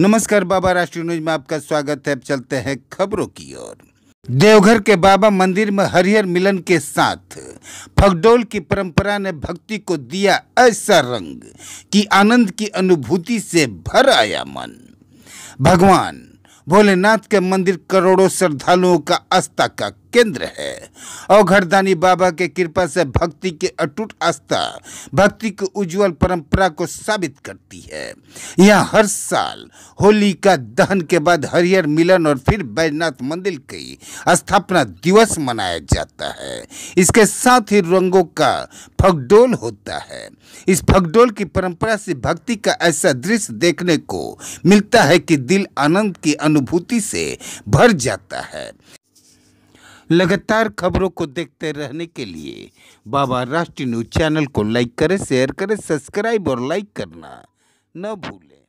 नमस्कार बाबा राष्ट्रीय न्यूज में आपका स्वागत है चलते हैं खबरों की ओर देवघर के बाबा मंदिर में हरिहर मिलन के साथ फगडोल की परंपरा ने भक्ति को दिया ऐसा रंग कि आनंद की अनुभूति से भर आया मन भगवान भोलेनाथ के मंदिर करोड़ों श्रद्धालुओं का आस्था का केंद्र है और घरदानी बाबा के कृपा से भक्ति के अटूट आस्था भक्ति की उज्जवल परंपरा को साबित करती है यहाँ हर साल होली का दहन के बाद हरिहर मिलन और फिर बैजनाथ मंदिर की स्थापना दिवस मनाया जाता है इसके साथ ही रंगों का फगडोल होता है इस फगडोल की परंपरा से भक्ति का ऐसा दृश्य देखने को मिलता है कि दिल आनंद की अनुभूति से भर जाता है लगातार खबरों को देखते रहने के लिए बाबा राष्ट्रीय न्यूज चैनल को लाइक करें शेयर करें सब्सक्राइब और लाइक करना न भूलें